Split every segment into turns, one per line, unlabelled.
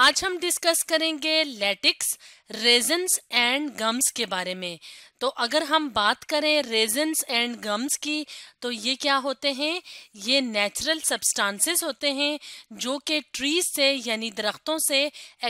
आज हम डिस्कस करेंगे लेटिक्स रेजन्स एंड गम्स के बारे में तो अगर हम बात करें रेजन्स एंड गम्स की तो ये क्या होते हैं ये नेचुरल सब्सटेंसेस होते हैं जो कि ट्रीज से यानी दरख्तों से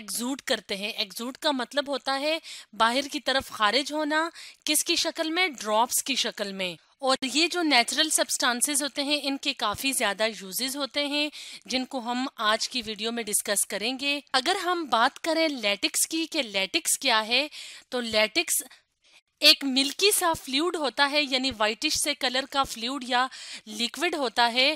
एग्जूट करते हैं एग्जूट का मतलब होता है बाहर की तरफ खारिज होना किसकी शक्ल में ड्रॉप्स की शक्ल में और ये जो नेचुरल सब्सटेंसेस होते हैं इनके काफ़ी ज़्यादा यूजेस होते हैं जिनको हम आज की वीडियो में डिस्कस करेंगे अगर हम बात करें लेटिक्स की कि लेटिक्स क्या है तो लेटिक्स एक मिल्की सा फ्लूड होता है यानी वाइटिश से कलर का फ्लूड या लिक्विड होता है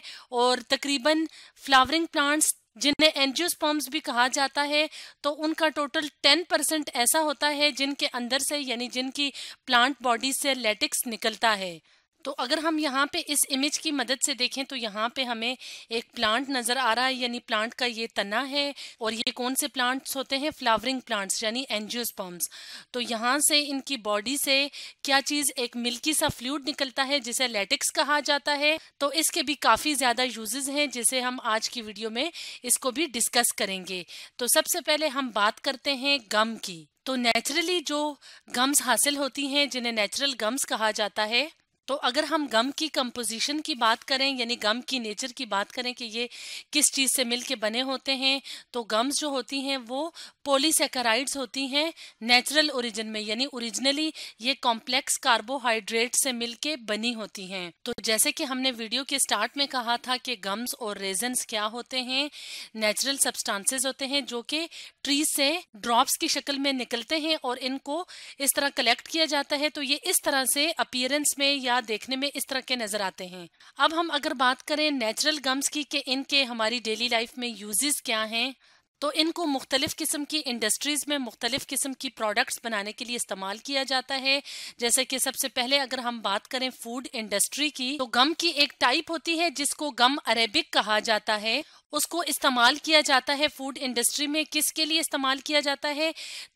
और तकरीबन फ्लावरिंग प्लांट्स जिन्हें एनजियोस्पॉम्स भी कहा जाता है तो उनका टोटल टेन परसेंट ऐसा होता है जिनके अंदर से यानी जिनकी प्लांट बॉडी से लेटिक्स निकलता है तो अगर हम यहाँ पे इस इमेज की मदद से देखें तो यहाँ पे हमें एक प्लांट नज़र आ रहा है यानी प्लांट का ये तना है और ये कौन से प्लांट्स होते हैं फ्लावरिंग प्लांट्स यानी एनजियोस्पर्म्स तो यहाँ से इनकी बॉडी से क्या चीज़ एक मिल्की सा फ्लूड निकलता है जिसे लेटिक्स कहा जाता है तो इसके भी काफ़ी ज़्यादा यूजेज हैं जिसे हम आज की वीडियो में इसको भी डिस्कस करेंगे तो सबसे पहले हम बात करते हैं गम की तो नेचुरली जो गम्स हासिल होती हैं जिन्हें नेचुरल गम्स कहा जाता है तो अगर हम गम की कंपोजिशन की बात करें यानी गम की नेचर की बात करें कि ये किस चीज़ से मिलके बने होते हैं तो गम्स जो होती हैं वो पोलीसेकराइड्स होती हैं नेचुरल ओरिजिन में यानी ओरिजिनली ये कॉम्प्लेक्स कार्बोहाइड्रेट से मिल के बनी होती हैं तो जैसे कि हमने वीडियो के स्टार्ट में कहा था कि गम्स और रेजन्स क्या होते हैं नेचुरल सब्सटांसेज होते हैं जो कि ट्री से ड्रॉप्स की शक्ल में निकलते हैं और इनको इस तरह कलेक्ट किया जाता है तो ये इस तरह से अपियरेंस में या क्या देखने में इस तरह के नजर आते हैं अब हम अगर बात करें नेचुरल गम्स की कि इनके हमारी डेली लाइफ में यूजेस क्या हैं तो इनको मुख्तलिफ़ किस्म की इंडस्ट्रीज़ में मुख्तलिफ़ किस्म की प्रोडक्ट्स बनाने के लिए इस्तेमाल किया जाता है जैसे कि सबसे पहले अगर हम बात करें फूड इंडस्ट्री की तो गम की एक टाइप होती है जिसको गम अरेबिक कहा जाता है उसको इस्तेमाल किया जाता है फूड इंडस्ट्री में किसके लिए इस्तेमाल किया जाता है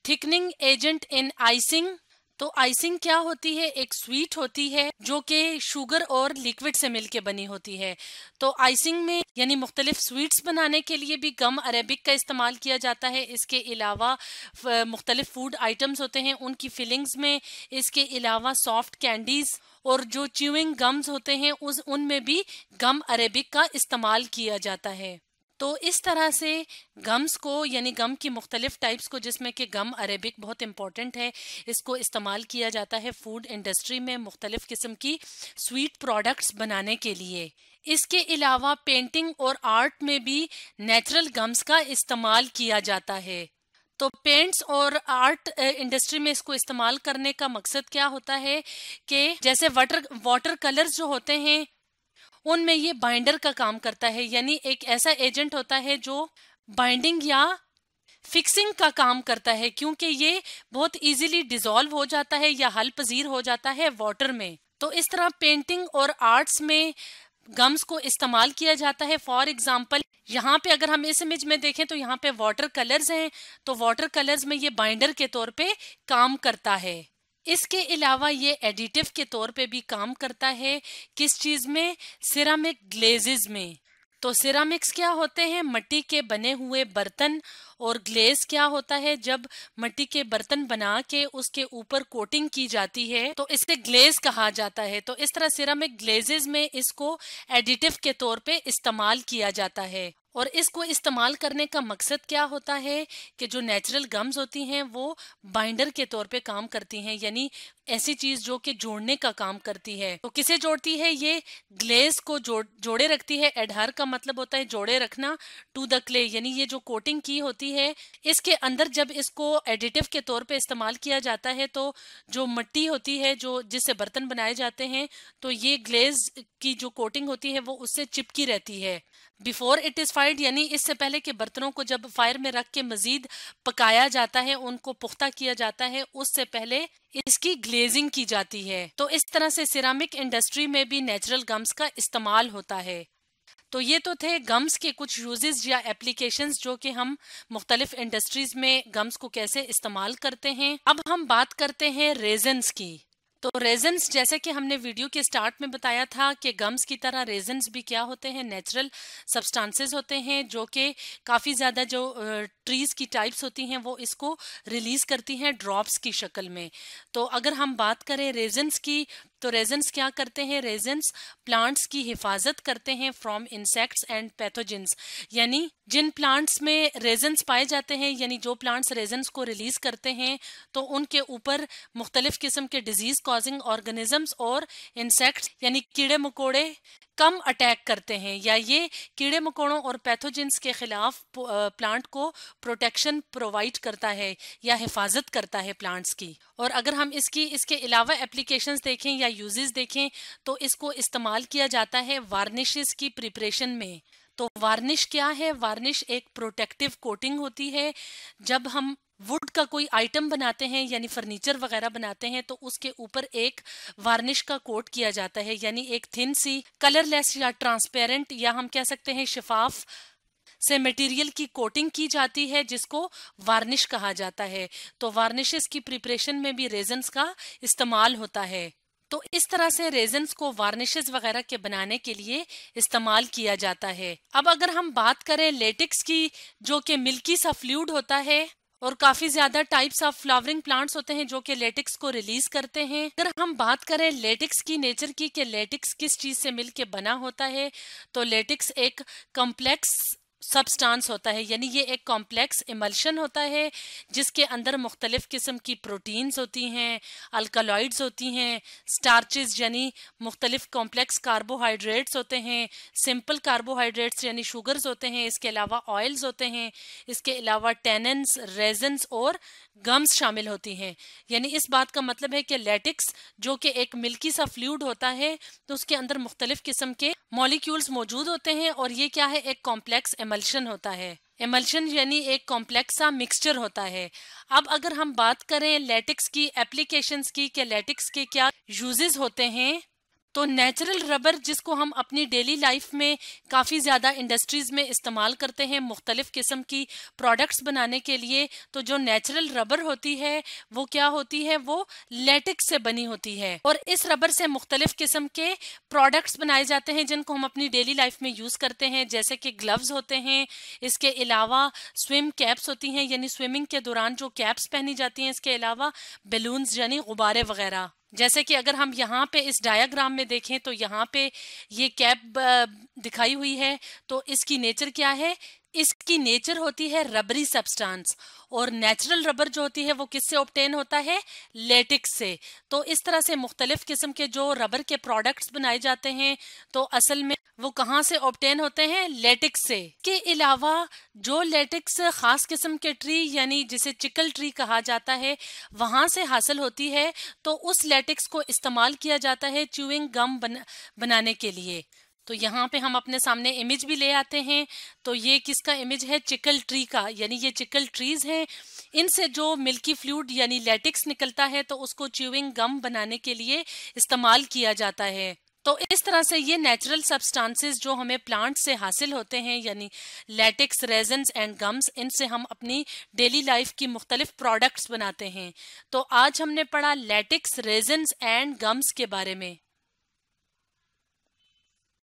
थिकनिंग एजेंट इन आइसिंग तो आइसिंग क्या होती है एक स्वीट होती है जो कि शुगर और लिक्विड से मिलके बनी होती है तो आइसिंग में यानी मुख्तलिफ स्वीट्स बनाने के लिए भी गम अरेबिक का इस्तेमाल किया जाता है इसके अलावा मुख्तलिफ फूड आइटम्स होते हैं उनकी फिलिंग्स में इसके अलावा सॉफ्ट कैंडीज़ और जो च्यूइंग गम्स होते हैं उस उनमें भी गम अरेबिक का इस्तेमाल किया जाता है तो इस तरह से गम्स को यानी गम की मुख्तलिफ टाइप्स को जिसमें कि गम अरेबिक बहुत इंपॉर्टेंट है इसको इस्तेमाल किया जाता है फूड इंडस्ट्री में मुख्तलिफ किस्म की स्वीट प्रोडक्ट्स बनाने के लिए इसके अलावा पेंटिंग और आर्ट में भी नेचुरल गम्स का इस्तेमाल किया जाता है तो पेंट्स और आर्ट इंडस्ट्री में इसको इस्तेमाल करने का मकसद क्या होता है कि जैसे वाटर वाटर कलर्स जो होते हैं उनमें ये बाइंडर का काम करता है यानी एक ऐसा एजेंट होता है जो बाइंडिंग या फिक्सिंग का काम करता है क्योंकि ये बहुत इजीली डिजोल्व हो जाता है या हल पजीर हो जाता है वाटर में तो इस तरह पेंटिंग और आर्ट्स में गम्स को इस्तेमाल किया जाता है फॉर एग्जाम्पल यहाँ पे अगर हम इस इमेज में देखें तो यहाँ पे वाटर कलर्स हैं तो वाटर कलर्स में ये बाइंडर के तौर पे काम करता है इसके अलावा ये एडिटिव के तौर पे भी काम करता है किस चीज़ में सिरामिक ग्लेजेस में तो सिरामिक्स क्या होते हैं मट्टी के बने हुए बर्तन और ग्लेज क्या होता है जब मट्टी के बर्तन बना के उसके ऊपर कोटिंग की जाती है तो इसे ग्लेज कहा जाता है तो इस तरह सिरामिक ग्लेजेस में इसको एडिटिव के तौर पे इस्तेमाल किया जाता है और इसको इस्तेमाल करने का मकसद क्या होता है कि जो नेचुरल गम्स होती हैं वो बाइंडर के तौर पे काम करती हैं यानी ऐसी चीज जो कि जोड़ने का काम करती है तो किसे जोड़ती है ये ग्लेस को जोड़ जोड़े रखती है एडहर का मतलब होता है जोड़े रखना टू द क्ले यानी ये जो कोटिंग की होती है इसके अंदर जब इसको एडिटिव के तौर पे इस्तेमाल किया जाता है तो जो मिट्टी होती है जो जिससे बर्तन बनाए जाते हैं तो ये ग्लेज की जो कोटिंग होती है वो उससे चिपकी रहती है बिफोर इट इज़ फायर्ड यानी इससे पहले कि बर्तनों को जब फायर में रख के मजीद पकाया जाता है उनको पुख्ता किया जाता है उससे पहले इसकी ग्लेजिंग की जाती है तो इस तरह से सिरामिक इंडस्ट्री में भी नेचुरल गम्स का इस्तेमाल होता है तो ये तो थे गम्स के कुछ यूजेस या एप्लीकेशंस जो कि हम मुख्तलिफ इंडस्ट्रीज में गम्स को कैसे इस्तेमाल करते हैं अब हम बात करते हैं रेजन्स की तो रेजन्स जैसे कि हमने वीडियो के स्टार्ट में बताया था कि गम्स की तरह रेजन्स भी क्या होते हैं नेचुरल सब्सटेंसेस होते हैं जो कि काफ़ी ज़्यादा जो ट्रीज़ की टाइप्स होती हैं वो इसको रिलीज़ करती हैं ड्रॉप्स की शक्ल में तो अगर हम बात करें रेजन्स की तो रेजेंस क्या करते हैं रेजेंस प्लांट्स की हिफाजत करते हैं फ्रॉम इंसेक्ट्स एंड पैथोजेंस यानी जिन प्लांट्स में रेजेंस पाए जाते हैं यानी जो प्लांट्स रेजेंस को रिलीज करते हैं तो उनके ऊपर मुख्तलिफ किस्म के डिजीज कॉजिंग ऑर्गेनिजम्स और इंसेक्ट्स यानी कीड़े मकोड़े कम अटैक करते हैं या ये कीड़े मकोड़ों और पैथोजेंस के खिलाफ प्लांट को प्रोटेक्शन प्रोवाइड करता है या हिफाजत करता है प्लांट्स की और अगर हम इसकी इसके अलावा एप्लीकेशन देखें या यूजेस देखें तो इसको इस्तेमाल किया जाता है वार्निशेस की प्रिपरेशन में तो वार्निश क्या है वार्निश एक प्रोटेक्टिव कोटिंग होती है जब हम वुड का कोई आइटम बनाते हैं यानी फर्नीचर वगैरह बनाते हैं तो उसके ऊपर एक वार्निश का कोट किया जाता है यानी एक थिन सी कलरलेस या ट्रांसपेरेंट या हम कह सकते हैं शिफाफ से मटेरियल की कोटिंग की जाती है जिसको वार्निश कहा जाता है तो वार्निशेस की प्रिपरेशन में भी रेजन्स का इस्तेमाल होता है तो इस तरह से रेजन्स को वार्निशेस वगैरह के बनाने के लिए इस्तेमाल किया जाता है अब अगर हम बात करें लेटिक्स की जो कि मिल्की सा फ्लूड होता है और काफी ज्यादा टाइप्स ऑफ फ्लावरिंग प्लांट्स होते हैं जो कि लेटिक्स को रिलीज करते हैं अगर हम बात करें लेटिक्स की नेचर की कि लेटिक्स किस चीज से मिलके बना होता है तो लेटिक्स एक कम्प्लेक्स सब्सटेंस होता है यानी ये एक कॉम्प्लेक्स इमल्शन होता है जिसके अंदर मुख्तलिफ़ किस्म की प्रोटीन्स होती हैं अल्कलॉइड्स होती हैं स्टार्चेस यानी मुख्तलिफ़ कॉम्प्लेक्स कार्बोहाइड्रेट्स होते हैं सिंपल कार्बोहाइड्रेट्स यानी शुगर्स होते हैं इसके अलावा ऑयल्स होते हैं इसके अलावा टेनन्स रेजन्स और गम्स शामिल होती हैं यानी इस बात का मतलब है कि लेटिक्स जो कि एक मिल्की सा फ्लूड होता है तो उसके अंदर मुख्तलिफ़ किस्म के मॉलिक्यूल्स मौजूद होते हैं और ये क्या है एक कॉम्प्लेक्स एमल्शन होता है एमल्शन यानी एक कॉम्प्लेक्स सा मिक्सचर होता है अब अगर हम बात करें लेटिक्स की एप्लीकेशंस की के लेटिक्स के क्या यूजेस होते हैं तो नेचुरल रबर जिसको हम अपनी डेली लाइफ में काफ़ी ज़्यादा इंडस्ट्रीज़ में इस्तेमाल करते हैं मुख्तलिफ़ किस्म की प्रोडक्ट्स बनाने के लिए तो जो नेचुरल रबर होती है वो क्या होती है वो लेटिक से बनी होती है और इस रबर से मुख्तलिफ़ किस्म के प्रोडक्ट्स बनाए जाते हैं जिनको हम अपनी डेली लाइफ में यूज़ करते हैं जैसे कि ग्लव्स होते हैं इसके अलावा स्विम कैप्स होती हैं यानी स्विमिंग के दौरान जो कैप्स पहनी जाती हैं इसके अलावा बेलून्स यानी गुब्बारे वगैरह जैसे कि अगर हम यहाँ पे इस डायग्राम में देखें तो यहाँ पे ये कैप uh, दिखाई हुई है तो इसकी नेचर क्या है इसकी नेचर होती है रबरी सब्सटेंस और नेचुरल रबर जो होती है वो किससे ऑप्टेन होता है लेटिक्स से तो इस तरह से मुख्तलिफ किस्म के जो रबर के प्रोडक्ट्स बनाए जाते हैं तो असल में वो कहाँ से ऑप्टेन होते हैं लेटिक्स से के अलावा जो लेटिक्स खास किस्म के ट्री यानी जिसे चिकल ट्री कहा जाता है वहाँ से हासिल होती है तो उस लेटिक्स को इस्तेमाल किया जाता है च्यूइंग गम बन, बनाने के लिए तो यहाँ पे हम अपने सामने इमेज भी ले आते हैं तो ये किसका इमेज है चिकल ट्री का यानी ये चिकल ट्रीज हैं इनसे जो मिल्की फ्लूड यानी लेटिक्स निकलता है तो उसको च्यूइंग गम बनाने के लिए इस्तेमाल किया जाता है तो इस तरह से ये नेचुरल सब्सटेंसेस जो हमें प्लांट से हासिल होते हैं यानी लेटेक्स रेजन्स एंड गम्स इनसे हम अपनी डेली लाइफ की मुख्तलिफ प्रोडक्ट्स बनाते हैं तो आज हमने पढ़ा लेटेक्स रेजन्स एंड गम्स के बारे में